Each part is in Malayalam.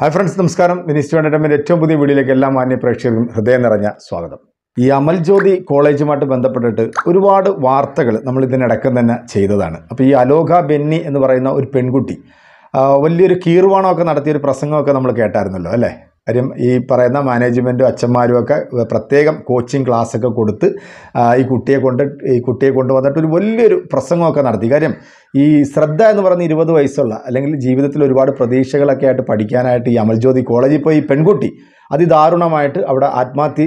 ഹായ് ഫ്രണ്ട്സ് നമസ്കാരം വിനീസ് വേണ്ടമിൻ്റെ ഏറ്റവും പുതിയ വീഡിയോയിലേക്ക് എല്ലാ മാന്യ പ്രേക്ഷകർക്കും ഹൃദയം നിറഞ്ഞ സ്വാഗതം ഈ അമൽ ജ്യോതി കോളേജുമായിട്ട് ബന്ധപ്പെട്ടിട്ട് ഒരുപാട് വാർത്തകൾ നമ്മൾ ഇതിനടക്കം തന്നെ ചെയ്തതാണ് അപ്പോൾ ഈ അലോക ബെന്നി എന്ന് പറയുന്ന ഒരു പെൺകുട്ടി വലിയൊരു കീർവാണമൊക്കെ നടത്തിയൊരു പ്രസംഗമൊക്കെ നമ്മൾ കേട്ടായിരുന്നല്ലോ അല്ലേ കാര്യം ഈ പറയുന്ന മാനേജ്മെൻറ്റും അച്ഛന്മാരും ഒക്കെ പ്രത്യേകം കോച്ചിങ് ക്ലാസ്സൊക്കെ കൊടുത്ത് ഈ കുട്ടിയെ കൊണ്ട് ഈ കുട്ടിയെ കൊണ്ടുവന്നിട്ട് ഒരു വലിയൊരു പ്രസംഗമൊക്കെ നടത്തി കാര്യം ഈ ശ്രദ്ധ എന്ന് പറയുന്ന ഇരുപത് വയസ്സുള്ള അല്ലെങ്കിൽ ജീവിതത്തിൽ ഒരുപാട് പ്രതീക്ഷകളൊക്കെ ആയിട്ട് പഠിക്കാനായിട്ട് ഈ അമൽജ്യോതി കോളേജിൽ പോയി ഈ പെൺകുട്ടി അതിദാരുണമായിട്ട് അവിടെ ആത്മഹത്യ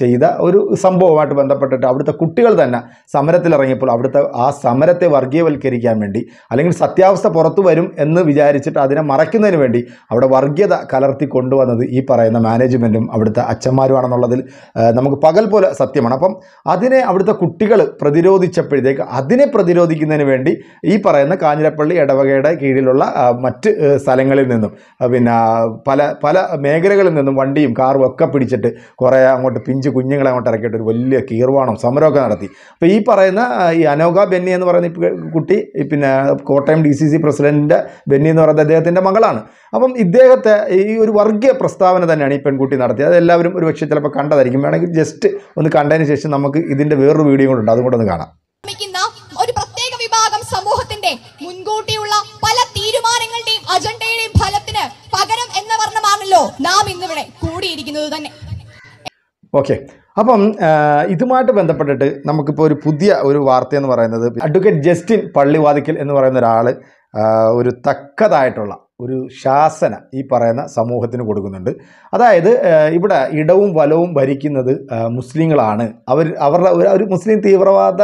ചെയ്ത ഒരു സംഭവമായിട്ട് ബന്ധപ്പെട്ടിട്ട് അവിടുത്തെ കുട്ടികൾ തന്നെ സമരത്തിലിറങ്ങിയപ്പോൾ അവിടുത്തെ ആ സമരത്തെ വർഗീയവൽക്കരിക്കാൻ വേണ്ടി അല്ലെങ്കിൽ സത്യാവസ്ഥ പുറത്തു വരും എന്ന് വിചാരിച്ചിട്ട് അതിനെ മറയ്ക്കുന്നതിന് വേണ്ടി അവിടെ വർഗീയത കലർത്തി കൊണ്ടുവന്നത് ഈ പറയുന്ന മാനേജ്മെൻറ്റും അവിടുത്തെ അച്ഛന്മാരുമാണെന്നുള്ളതിൽ നമുക്ക് പകൽ പോലെ സത്യമാണ് അപ്പം അതിനെ അവിടുത്തെ കുട്ടികൾ പ്രതിരോധിച്ചപ്പോഴത്തേക്ക് അതിനെ പ്രതിരോധിക്കുന്നതിന് വേണ്ടി ഈ പറയുന്ന കാഞ്ഞിരപ്പള്ളി ഇടവകയുടെ കീഴിലുള്ള മറ്റ് സ്ഥലങ്ങളിൽ നിന്നും പിന്നെ പല പല മേഖലകളിൽ നിന്നും വണ്ടി വണ്ടിയും കാറും ഒക്കെ പിടിച്ചിട്ട് കുറേ അങ്ങോട്ട് പിഞ്ച് കുഞ്ഞുങ്ങളെ അങ്ങോട്ട് ഇറക്കിയിട്ട് ഒരു വലിയ കീർവാണം സമരമൊക്കെ നടത്തി അപ്പോൾ ഈ പറയുന്ന ഈ അനോഗ ബെന്നി എന്ന് പറയുന്ന കുട്ടി പിന്നെ കോട്ടയം ഡി സി സി പ്രസിഡൻറ്റിൻ്റെ ബെന്നി എന്ന് പറയുന്നത് അദ്ദേഹത്തിൻ്റെ മകളാണ് അപ്പം ഇദ്ദേഹത്തെ ഈ ഒരു വർഗീയ പ്രസ്താവന തന്നെയാണ് ഈ പെൺകുട്ടി നടത്തിയത് അതെല്ലാവരും ഒരു പക്ഷേ ചിലപ്പോൾ കണ്ടതായിരിക്കും വേണമെങ്കിൽ ജസ്റ്റ് ഒന്ന് കണ്ടതിന് ശേഷം നമുക്ക് ഇതിൻ്റെ വേറൊരു വീഡിയോ കൂടെ ഉണ്ട് കൂടെ ഒന്ന് കാണാം ഒരു പ്രത്യേക വിഭാഗം സമൂഹത്തിന്റെ മുൻകൂട്ടിയുള്ള പല തീരുമാനങ്ങളുടെയും അജണ്ടയുടെയും ഫലത്തിന് പകരം എന്ന വർണ്ണമാണല്ലോ നാം ഇന്നിവിടെ കൂടിയിരിക്കുന്നത് തന്നെ ഓക്കെ അപ്പം ഇതുമായിട്ട് ബന്ധപ്പെട്ടിട്ട് നമുക്കിപ്പോൾ ഒരു പുതിയ ഒരു വാർത്തയെന്ന് പറയുന്നത് അഡ്വക്കേറ്റ് ജസ്റ്റിൻ പള്ളിവാതിക്കൽ എന്ന് പറയുന്ന ഒരാൾ ഒരു തക്കതായിട്ടുള്ള ഒരു ശാസന ഈ പറയുന്ന സമൂഹത്തിന് കൊടുക്കുന്നുണ്ട് അതായത് ഇവിടെ ഇടവും വലവും ഭരിക്കുന്നത് മുസ്ലിങ്ങളാണ് അവർ അവരുടെ ഒരു മുസ്ലിം തീവ്രവാദ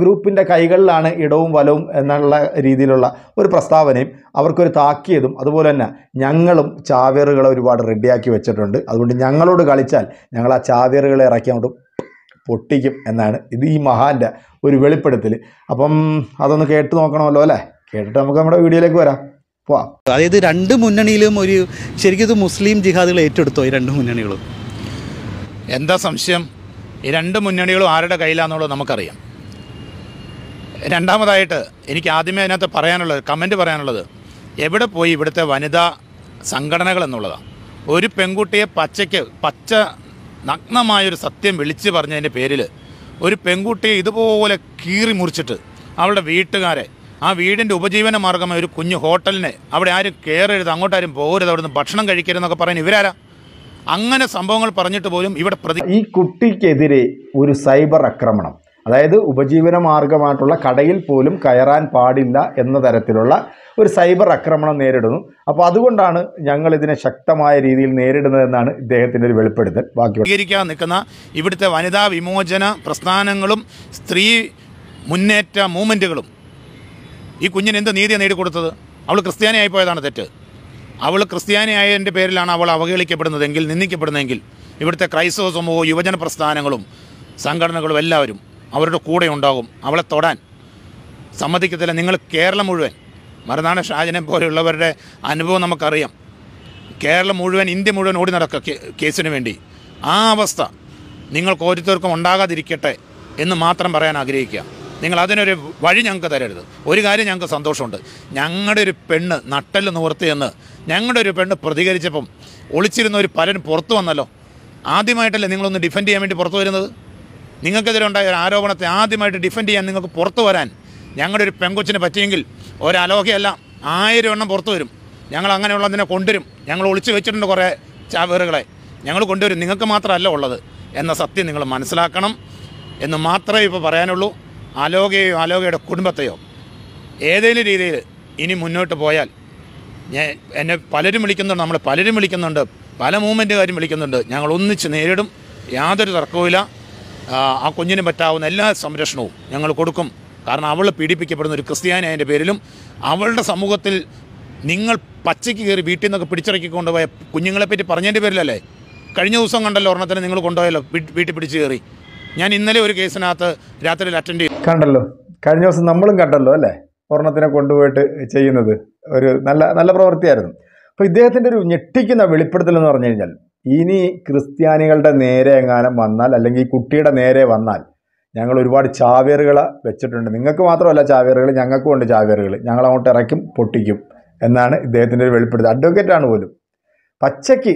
ഗ്രൂപ്പിൻ്റെ കൈകളിലാണ് ഇടവും വലവും എന്നുള്ള രീതിയിലുള്ള ഒരു പ്രസ്താവനയും അവർക്കൊരു താക്കിയതും അതുപോലെ തന്നെ ഞങ്ങളും ചാവേറുകളെ ഒരുപാട് റെഡിയാക്കി വെച്ചിട്ടുണ്ട് അതുകൊണ്ട് ഞങ്ങളോട് കളിച്ചാൽ ഞങ്ങൾ ആ ചാവേറുകളെ ഇറക്കി അങ്ങോട്ട് പൊട്ടിക്കും എന്നാണ് ഇത് ഈ മഹാൻ്റെ ഒരു വെളിപ്പെടുത്തൽ അപ്പം അതൊന്ന് കേട്ട് നോക്കണമല്ലോ അല്ലേ കേട്ടിട്ട് നമുക്ക് നമ്മുടെ വീഡിയോയിലേക്ക് വരാം അതായത് രണ്ട് മുന്നണിയിലും ഒരു ശരിക്കും ഇത് മുസ്ലിം ജിഹാദുകൾ ഏറ്റെടുത്തോ ഈ രണ്ട് മുന്നണികളും എന്താ സംശയം ഈ രണ്ട് മുന്നണികളും ആരുടെ കയ്യിലാണെന്നുള്ളത് നമുക്കറിയാം രണ്ടാമതായിട്ട് എനിക്ക് ആദ്യമേ അതിനകത്ത് പറയാനുള്ളത് കമൻറ്റ് പറയാനുള്ളത് എവിടെ പോയി ഇവിടുത്തെ വനിതാ സംഘടനകൾ എന്നുള്ളതാണ് ഒരു പെൺകുട്ടിയെ പച്ചയ്ക്ക് പച്ച നഗ്നമായൊരു സത്യം വിളിച്ചു പറഞ്ഞതിൻ്റെ പേരിൽ ഒരു പെൺകുട്ടിയെ ഇതുപോലെ കീറി മുറിച്ചിട്ട് അവളുടെ വീട്ടുകാരെ ആ വീടിൻ്റെ ഉപജീവന മാർഗമായ ഒരു കുഞ്ഞു ഹോട്ടലിനെ അവിടെ ആരും കയറരുത് അങ്ങോട്ടാരും പോകരുത് അവിടുന്ന് ഭക്ഷണം കഴിക്കരുതെന്നൊക്കെ പറയുന്നത് ഇവരാരാ അങ്ങനെ സംഭവങ്ങൾ പറഞ്ഞിട്ട് പോലും ഇവിടെ പ്രതി ഈ കുട്ടിക്കെതിരെ ഒരു സൈബർ ആക്രമണം അതായത് ഉപജീവന മാർഗമായിട്ടുള്ള കടയിൽ പോലും കയറാൻ പാടില്ല എന്ന തരത്തിലുള്ള ഒരു സൈബർ ആക്രമണം നേരിടുന്നു അപ്പോൾ അതുകൊണ്ടാണ് ഞങ്ങൾ ഇതിനെ ശക്തമായ രീതിയിൽ നേരിടുന്നതെന്നാണ് ഇദ്ദേഹത്തിൻ്റെ ഒരു വെളിപ്പെടുത്തൽ ബാക്കി നിൽക്കുന്ന ഇവിടുത്തെ വനിതാ വിമോചന പ്രസ്ഥാനങ്ങളും സ്ത്രീ മുന്നേറ്റ മൂവ്മെൻറ്റുകളും ഈ കുഞ്ഞിന് എന്ത് നീതി നേടിക്കൊടുത്തത് അവൾ ക്രിസ്ത്യാനിയായി പോയതാണ് തെറ്റ് അവൾ ക്രിസ്ത്യാനിയായതിൻ്റെ പേരിലാണ് അവൾ അവഹേളിക്കപ്പെടുന്നതെങ്കിൽ നിന്ദിക്കപ്പെടുന്നതെങ്കിൽ ഇവിടുത്തെ ക്രൈസ്തവ സമൂഹവും യുവജന പ്രസ്ഥാനങ്ങളും സംഘടനകളും എല്ലാവരും അവരുടെ കൂടെ ഉണ്ടാകും അവളെ തൊടാൻ സമ്മതിക്കത്തില്ല നിങ്ങൾ കേരളം മുഴുവൻ മറുനാട് ഷാജനെ പോലെയുള്ളവരുടെ അനുഭവം നമുക്കറിയാം കേരളം മുഴുവൻ ഇന്ത്യ മുഴുവൻ ഓടി നടക്ക കേസിന് വേണ്ടി ആ അവസ്ഥ നിങ്ങൾക്ക് ഓരോരുത്തർക്കും ഉണ്ടാകാതിരിക്കട്ടെ എന്ന് മാത്രം പറയാൻ ആഗ്രഹിക്കുക നിങ്ങൾ അതിനൊരു വഴി ഞങ്ങൾക്ക് തരരുത് ഒരു കാര്യം ഞങ്ങൾക്ക് സന്തോഷമുണ്ട് ഞങ്ങളുടെ ഒരു പെണ്ണ് നട്ടല് നിവർത്തിയെന്ന് ഞങ്ങളുടെ ഒരു പെണ്ണ് പ്രതികരിച്ചപ്പം ഒളിച്ചിരുന്ന ഒരു പരൻ പുറത്തു വന്നല്ലോ ആദ്യമായിട്ടല്ലേ നിങ്ങളൊന്ന് ഡിഫെൻഡ് ചെയ്യാൻ വേണ്ടി പുറത്തു വരുന്നത് നിങ്ങൾക്കെതിരെ ഉണ്ടായ ഒരു ആരോപണത്തെ ആദ്യമായിട്ട് ഡിഫെൻഡ് ചെയ്യാൻ നിങ്ങൾക്ക് പുറത്തു വരാൻ ഞങ്ങളുടെ ഒരു പെങ്കൊച്ചിന് പറ്റിയെങ്കിൽ ഒരലോഹയല്ല ആയിരം എണ്ണം പുറത്തു വരും ഞങ്ങൾ അങ്ങനെയുള്ളതിനെ കൊണ്ടുവരും ഞങ്ങൾ ഒളിച്ച് വെച്ചിട്ടുണ്ട് കുറേ ചാവേറുകളെ ഞങ്ങൾ കൊണ്ടുവരും നിങ്ങൾക്ക് മാത്രമല്ല ഉള്ളത് എന്ന സത്യം നിങ്ങൾ മനസ്സിലാക്കണം എന്ന് മാത്രമേ ഇപ്പോൾ പറയാനുള്ളൂ അലോകയെയോ അലോകയുടെ കുടുംബത്തെയോ ഏതെങ്കിലും രീതിയിൽ ഇനി മുന്നോട്ട് പോയാൽ ഞാൻ എന്നെ പലരും വിളിക്കുന്നുണ്ട് നമ്മൾ പലരും വിളിക്കുന്നുണ്ട് പല മൂവ്മെൻറ്റുകാരും വിളിക്കുന്നുണ്ട് ഞങ്ങൾ ഒന്നിച്ച് നേരിടും യാതൊരു തർക്കവുമില്ല ആ കുഞ്ഞിന് പറ്റാവുന്ന എല്ലാ സംരക്ഷണവും ഞങ്ങൾ കൊടുക്കും കാരണം അവൾ പീഡിപ്പിക്കപ്പെടുന്ന ഒരു അതിൻ്റെ പേരിലും അവളുടെ സമൂഹത്തിൽ നിങ്ങൾ പച്ചയ്ക്ക് കയറി വീട്ടിൽ നിന്നൊക്കെ പിടിച്ചിറക്കി കൊണ്ടുപോയ കുഞ്ഞുങ്ങളെപ്പറ്റി പറഞ്ഞതിൻ്റെ പേരിലല്ലേ കഴിഞ്ഞ ദിവസം കണ്ടല്ലോ ഒരെണ്ണത്തിന് നിങ്ങൾ കൊണ്ടുപോയല്ലോ വീട്ടിൽ പിടിച്ച് കയറി ഞാൻ ഇന്നലെ ഒരു കേസിനകത്ത് രാത്രിയിൽ അറ്റൻഡ് ചെയ്തു കണ്ടല്ലോ കഴിഞ്ഞ ദിവസം നമ്മളും കണ്ടല്ലോ അല്ലേ ഒരെണ്ണത്തിനെ കൊണ്ടുപോയിട്ട് ചെയ്യുന്നത് ഒരു നല്ല നല്ല പ്രവൃത്തിയായിരുന്നു അപ്പോൾ ഇദ്ദേഹത്തിൻ്റെ ഒരു ഞെട്ടിക്കുന്ന വെളിപ്പെടുത്തൽ എന്ന് പറഞ്ഞു കഴിഞ്ഞാൽ ഇനി ക്രിസ്ത്യാനികളുടെ നേരെ എങ്ങാനും വന്നാൽ അല്ലെങ്കിൽ കുട്ടിയുടെ നേരെ വന്നാൽ ഞങ്ങൾ ഒരുപാട് ചാവേറുകൾ വെച്ചിട്ടുണ്ട് നിങ്ങൾക്ക് മാത്രമല്ല ചാവേറുകൾ ഞങ്ങൾക്കും ഉണ്ട് ചാവേറുകൾ ഞങ്ങൾ അങ്ങോട്ട് ഇറക്കും പൊട്ടിക്കും എന്നാണ് ഇദ്ദേഹത്തിൻ്റെ ഒരു വെളിപ്പെടുത്തൽ അഡ്വക്കേറ്റാണ് പോലും പച്ചയ്ക്ക്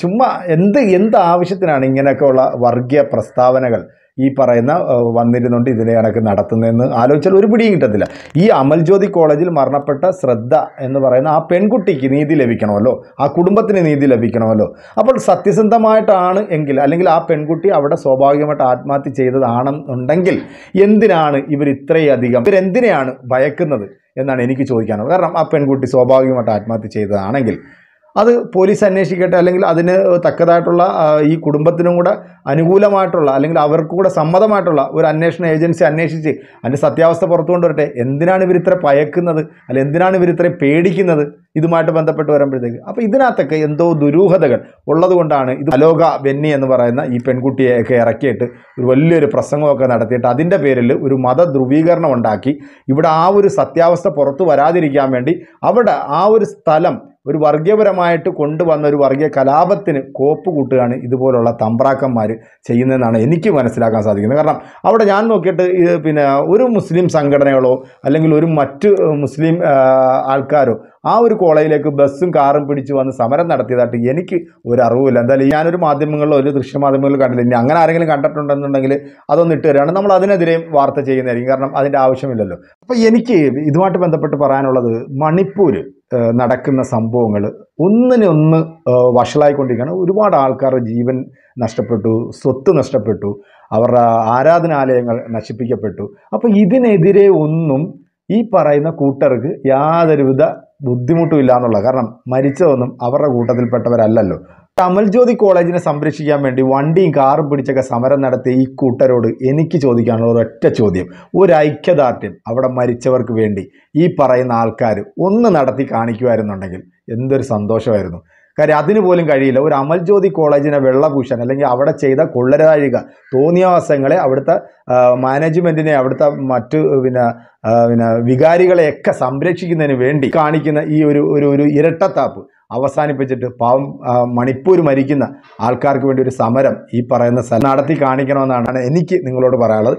ചുമ്മാ എന്ത് എന്ത് ആവശ്യത്തിനാണ് ഇങ്ങനെയൊക്കെയുള്ള വർഗീയ പ്രസ്താവനകൾ ഈ പറയുന്ന വന്നിരുന്നുണ്ട് ഇതിനെ കണക്ക് നടത്തുന്നതെന്ന് ആലോചിച്ചാൽ ഒരു പിടിയും കിട്ടത്തില്ല ഈ അമൽജ്യോതി കോളേജിൽ മരണപ്പെട്ട ശ്രദ്ധ എന്ന് പറയുന്ന ആ പെൺകുട്ടിക്ക് നീതി ലഭിക്കണമല്ലോ ആ കുടുംബത്തിന് നീതി ലഭിക്കണമല്ലോ അപ്പോൾ സത്യസന്ധമായിട്ടാണ് എങ്കിൽ അല്ലെങ്കിൽ ആ പെൺകുട്ടി അവിടെ സ്വാഭാവികമായിട്ട് ആത്മഹത്യ ചെയ്തതാണെന്നുണ്ടെങ്കിൽ എന്തിനാണ് ഇവർ ഇത്രയധികം ഇവരെന്തിനെയാണ് ഭയക്കുന്നത് എന്നാണ് എനിക്ക് ചോദിക്കാനുള്ളത് കാരണം ആ പെൺകുട്ടി സ്വാഭാവികമായിട്ട് ആത്മഹത്യ ചെയ്തതാണെങ്കിൽ അത് പോലീസ് അന്വേഷിക്കട്ടെ അല്ലെങ്കിൽ അതിന് തക്കതായിട്ടുള്ള ഈ കുടുംബത്തിനും കൂടെ അനുകൂലമായിട്ടുള്ള അല്ലെങ്കിൽ അവർക്ക് കൂടെ സമ്മതമായിട്ടുള്ള ഒരു അന്വേഷണ ഏജൻസി അന്വേഷിച്ച് അതിൻ്റെ സത്യാവസ്ഥ പുറത്തു കൊണ്ടുവരട്ടെ എന്തിനാണ് ഇവർ ഇത്ര പയക്കുന്നത് അല്ല എന്തിനാണ് ഇവർ ഇത്ര പേടിക്കുന്നത് ഇതുമായിട്ട് ബന്ധപ്പെട്ട് വരുമ്പോഴത്തേക്ക് അപ്പോൾ ഇതിനകത്തൊക്കെ എന്തോ ദുരൂഹതകൾ ഉള്ളതുകൊണ്ടാണ് ഇത് അലോക ബെന്നി എന്ന് പറയുന്ന ഈ പെൺകുട്ടിയെയൊക്കെ ഇറക്കിയിട്ട് ഒരു വലിയൊരു പ്രസംഗമൊക്കെ നടത്തിയിട്ട് അതിൻ്റെ പേരിൽ ഒരു മത ധ്രുവീകരണം ഉണ്ടാക്കി ഇവിടെ ആ ഒരു സത്യാവസ്ഥ പുറത്തു വരാതിരിക്കാൻ വേണ്ടി അവിടെ ആ ഒരു സ്ഥലം ഒരു വർഗീയപരമായിട്ട് കൊണ്ടുവന്ന ഒരു വർഗീയ കലാപത്തിന് കോപ്പ് കൂട്ടുകയാണ് ഇതുപോലുള്ള തമ്പ്രാക്കന്മാർ ചെയ്യുന്നതെന്നാണ് എനിക്ക് മനസ്സിലാക്കാൻ സാധിക്കുന്നത് കാരണം അവിടെ ഞാൻ നോക്കിയിട്ട് പിന്നെ ഒരു മുസ്ലിം സംഘടനകളോ അല്ലെങ്കിൽ ഒരു മറ്റ് മുസ്ലിം ആൾക്കാരോ ആ ഒരു കോളേജിലേക്ക് ബസ്സും കാറും പിടിച്ചു വന്ന് സമരം നടത്തിയതായിട്ട് എനിക്ക് ഒരു അറിവില്ല എന്തായാലും ഞാനൊരു മാധ്യമങ്ങളിലോ ഒരു ദൃശ്യമാധ്യമങ്ങളിലോ കണ്ടില്ല ഇനി അങ്ങനെ ആരെങ്കിലും കണ്ടിട്ടുണ്ടെന്നുണ്ടെങ്കിൽ അതൊന്ന് ഇട്ട് തരികയാണ് നമ്മൾ അതിനെതിരെയും വാർത്ത ചെയ്യുന്നതായിരിക്കും കാരണം അതിൻ്റെ ആവശ്യമില്ലല്ലോ അപ്പോൾ എനിക്ക് ഇതുമായിട്ട് ബന്ധപ്പെട്ട് പറയാനുള്ളത് മണിപ്പൂർ നടക്കുന്ന സംഭവങ്ങൾ ഒന്നിനൊന്ന് വഷളായിക്കൊണ്ടിരിക്കുകയാണ് ഒരുപാട് ആൾക്കാരുടെ ജീവൻ നഷ്ടപ്പെട്ടു സ്വത്ത് നഷ്ടപ്പെട്ടു അവരുടെ ആരാധനാലയങ്ങൾ നശിപ്പിക്കപ്പെട്ടു അപ്പോൾ ഇതിനെതിരെ ഒന്നും ഈ പറയുന്ന കൂട്ടർക്ക് യാതൊരുവിധ ബുദ്ധിമുട്ടും ഇല്ല എന്നുള്ള കാരണം മരിച്ചതൊന്നും അവരുടെ കൂട്ടത്തിൽപ്പെട്ടവരല്ലല്ലോ തമൽജ്യോതി കോളേജിനെ സംരക്ഷിക്കാൻ വേണ്ടി വണ്ടിയും കാറും പിടിച്ചൊക്കെ സമരം നടത്തിയ ഈ കൂട്ടരോട് എനിക്ക് ചോദിക്കാനുള്ള ഒരൊറ്റ ചോദ്യം ഒരു ഐക്യദാർഢ്യം അവിടെ മരിച്ചവർക്ക് വേണ്ടി ഈ പറയുന്ന ആൾക്കാർ ഒന്ന് നടത്തി കാണിക്കുമായിരുന്നുണ്ടെങ്കിൽ എന്തൊരു സന്തോഷമായിരുന്നു കാര്യം അതിന് പോലും കഴിയില്ല ഒരു അമൽ ജ്യോതി കോളേജിനെ വെള്ളപൂശാൻ അല്ലെങ്കിൽ അവിടെ ചെയ്ത കൊള്ളരാഴിക തോന്നിയവാസങ്ങളെ അവിടുത്തെ മാനേജ്മെൻറ്റിനെ അവിടുത്തെ മറ്റ് പിന്നെ പിന്നെ വികാരികളെയൊക്കെ സംരക്ഷിക്കുന്നതിന് വേണ്ടി കാണിക്കുന്ന ഈ ഒരു ഒരു ഒരു ഇരട്ടത്താപ്പ് അവസാനിപ്പിച്ചിട്ട് പാവം മണിപ്പൂർ മരിക്കുന്ന ആൾക്കാർക്ക് വേണ്ടി ഒരു സമരം ഈ പറയുന്ന നടത്തി കാണിക്കണമെന്നാണ് എനിക്ക് നിങ്ങളോട് പറയാനുള്ളത്